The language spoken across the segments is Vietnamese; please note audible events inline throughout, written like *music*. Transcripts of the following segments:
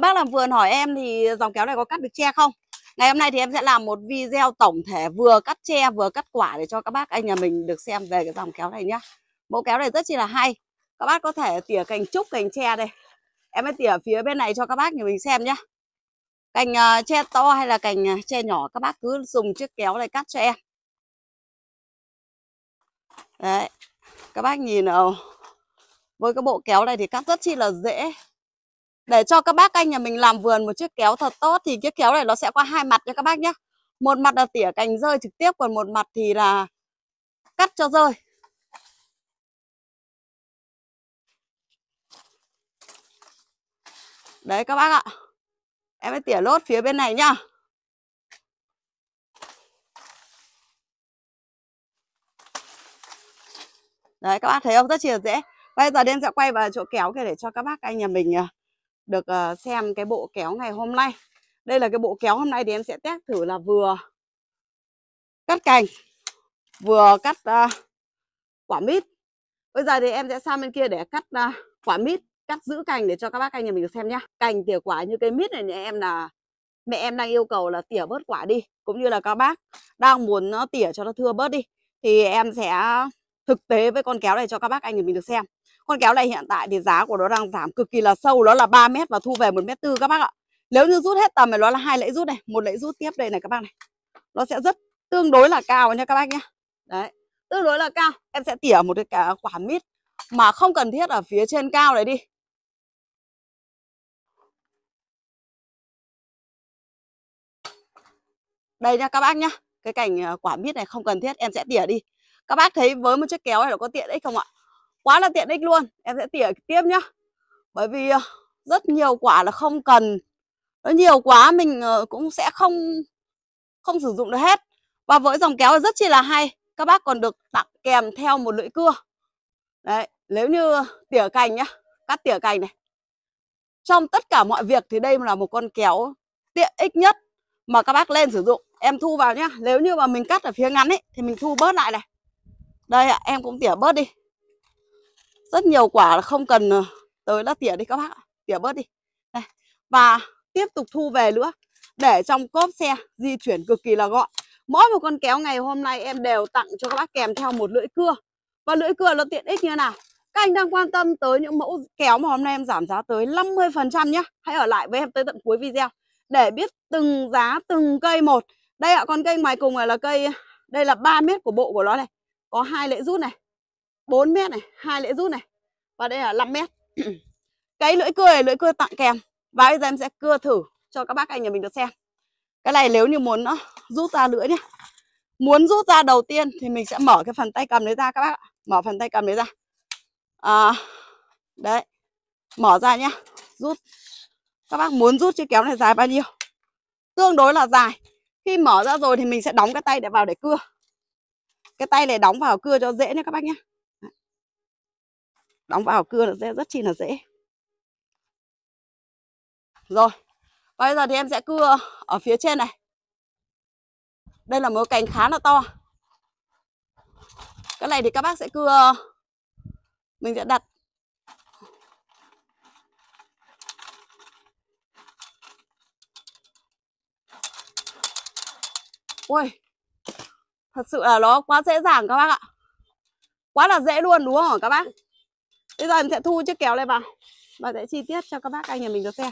Bác làm vườn hỏi em thì dòng kéo này có cắt được tre không? Ngày hôm nay thì em sẽ làm một video tổng thể vừa cắt tre vừa cắt quả để cho các bác anh nhà mình được xem về cái dòng kéo này nhá. Mẫu kéo này rất chi là hay. Các bác có thể tỉa cành trúc, cành tre đây. Em sẽ tỉa phía bên này cho các bác nhà mình xem nhá. Cành uh, tre to hay là cành à, tre nhỏ các bác cứ dùng chiếc kéo này cắt cho em. Đấy. Các bác nhìn nào. Với cái bộ kéo này thì cắt rất chi là dễ để cho các bác anh nhà mình làm vườn một chiếc kéo thật tốt thì chiếc kéo này nó sẽ có hai mặt cho các bác nhé. Một mặt là tỉa cành rơi trực tiếp, còn một mặt thì là cắt cho rơi. Đấy các bác ạ. Em mới tỉa lốt phía bên này nhá. Đấy các bác thấy không? Rất là dễ. Bây giờ đêm sẽ quay vào chỗ kéo kia để cho các bác anh nhà mình à, được ờ, xem cái bộ kéo ngày hôm nay đây là cái bộ kéo hôm nay thì em sẽ test thử là vừa cắt cành vừa cắt ờ, quả mít bây giờ thì em sẽ sang bên kia để cắt ờ, quả mít cắt giữ cành để cho các bác anh nhà mình được xem nhá cành tỉa quả như cây mít này nhà em là mẹ em đang yêu cầu là tỉa bớt quả đi cũng như là các bác đang muốn nó tỉa cho nó thưa bớt đi thì em sẽ thực tế với con kéo này cho các bác anh nhà mình được xem con kéo này hiện tại thì giá của nó đang giảm cực kỳ là sâu, nó là 3 mét và thu về một mét tư các bác ạ. Nếu như rút hết tầm này nó là hai lẫy rút này, một lẫy rút tiếp đây này các bác này. Nó sẽ rất tương đối là cao nha các bác nhé. Đấy, tương đối là cao. Em sẽ tỉa một cái quả mít mà không cần thiết ở phía trên cao này đi. Đây nha các bác nhá. Cái cành à, quả mít này không cần thiết em sẽ tỉa đi. Các bác thấy với một chiếc kéo này nó có tiện ích không ạ? quá là tiện ích luôn em sẽ tỉa tiếp nhá bởi vì ờ, rất nhiều quả là không cần nó nhiều quá mình ờ, cũng sẽ không không sử dụng được hết và với dòng kéo rất chi là hay các bác còn được tặng kèm theo một lưỡi cưa đấy nếu như tỉa cành nhá cắt tỉa cành này trong tất cả mọi việc thì đây là một con kéo tiện ích nhất mà các bác lên sử dụng em thu vào nhá nếu như mà mình cắt ở phía ngắn ấy thì mình thu bớt lại này đây ạ em cũng tỉa bớt đi rất nhiều quả là không cần ờ, tới là tỉa đi các bác tỉa bớt đi đây. và tiếp tục thu về nữa để trong cốp xe di chuyển cực kỳ là gọn mỗi một con kéo ngày hôm nay em đều tặng cho các bác kèm theo một lưỡi cưa và lưỡi cưa nó tiện ích như thế nào các anh đang quan tâm tới những mẫu kéo mà hôm nay em giảm giá tới 50% nhé Hãy ở lại với em tới tận cuối video Để biết từng giá từng cây một Đây ạ, con cây ngoài cùng này là cây Đây là 3 mét của bộ của nó này Có hai lễ rút này 4 mét này, hai lưỡi rút này. Và đây là 5 mét. *clears throat* cái lưỡi cưa này lưỡi cưa tặng kèm. Và bây giờ em sẽ cưa thử cho các bác anh nhà mình được xem. Cái này nếu như muốn nó rút ra lưỡi nhá. Muốn rút ra đầu tiên thì mình sẽ mở cái phần tay cầm đấy ra các bác ạ. Mở phần tay cầm đấy ra. À, đấy. Mở ra nhá. Rút. Các bác muốn rút chiếc kéo này dài bao nhiêu? Tương đối là dài. Khi mở ra rồi thì mình sẽ đóng cái tay để vào để cưa. Cái tay này đóng vào cưa cho dễ nhé các bác nhé đóng vào cưa là sẽ rất chi là dễ rồi bây giờ thì em sẽ cưa ở phía trên này đây là một cành khá là to cái này thì các bác sẽ cưa mình sẽ đặt Ôi, thật sự là nó quá dễ dàng các bác ạ. Quá là dễ luôn đúng không các bác? bây giờ em sẽ thu chiếc kéo này vào và sẽ chi tiết cho các bác anh nhà mình được xem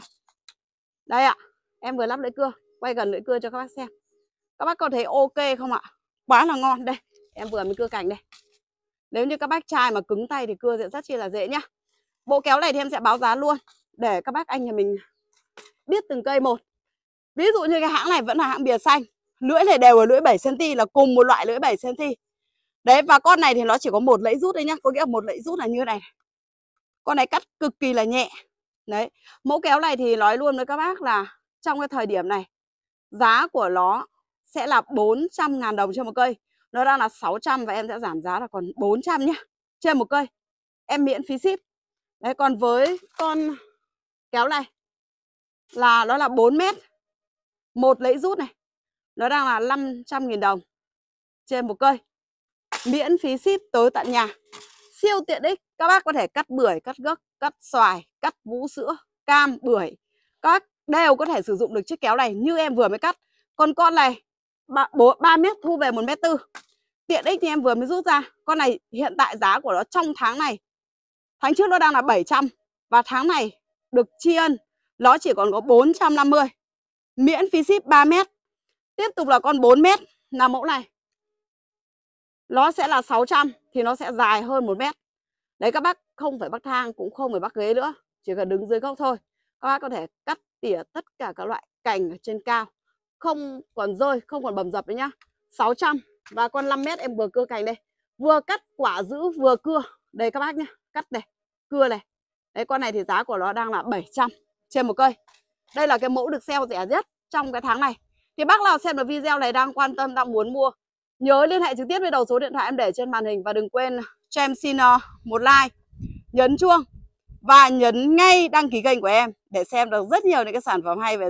đây ạ à, em vừa lắp lưỡi cưa quay gần lưỡi cưa cho các bác xem các bác có thấy ok không ạ quá là ngon đây em vừa mới cưa cành đây nếu như các bác trai mà cứng tay thì cưa sẽ rất chi là dễ nhá bộ kéo này thì em sẽ báo giá luôn để các bác anh nhà mình biết từng cây một ví dụ như cái hãng này vẫn là hãng bìa xanh lưỡi này đều là lưỡi 7 cm là cùng một loại lưỡi 7 cm đấy và con này thì nó chỉ có một lẫy rút đấy nhá có nghĩa là một lẫy rút là như thế này con này cắt cực kỳ là nhẹ đấy mẫu kéo này thì nói luôn với các bác là trong cái thời điểm này giá của nó sẽ là 400 ngàn đồng trên một cây nó đang là 600 và em sẽ giảm giá là còn 400 nhá trên một cây em miễn phí ship đấy còn với con kéo này là nó là 4 mét một lấy rút này nó đang là 500 nghìn đồng trên một cây miễn phí ship tới tận nhà siêu tiện ích các bác có thể cắt bưởi cắt gấc cắt xoài cắt vú sữa cam bưởi các đều có thể sử dụng được chiếc kéo này như em vừa mới cắt còn con này ba, bố, 3 mét thu về một mét tư tiện ích thì em vừa mới rút ra con này hiện tại giá của nó trong tháng này tháng trước nó đang là 700 và tháng này được tri ân nó chỉ còn có 450 miễn phí ship 3 mét tiếp tục là con 4 mét là mẫu này nó sẽ là 600 thì nó sẽ dài hơn một mét đấy các bác không phải bắc thang cũng không phải bắc ghế nữa chỉ cần đứng dưới gốc thôi các bác có thể cắt tỉa tất cả các loại cành ở trên cao không còn rơi không còn bầm dập nữa nhá 600 và con 5 mét em vừa cưa cành đây vừa cắt quả giữ vừa cưa đây các bác nhá cắt này cưa này đấy con này thì giá của nó đang là 700 trên một cây đây là cái mẫu được sale rẻ nhất trong cái tháng này thì bác nào xem được video này đang quan tâm đang muốn mua Nhớ liên hệ trực tiếp với đầu số điện thoại em để trên màn hình và đừng quên cho em xin ờ, một like, nhấn chuông và nhấn ngay đăng ký kênh của em để xem được rất nhiều những cái sản phẩm hay về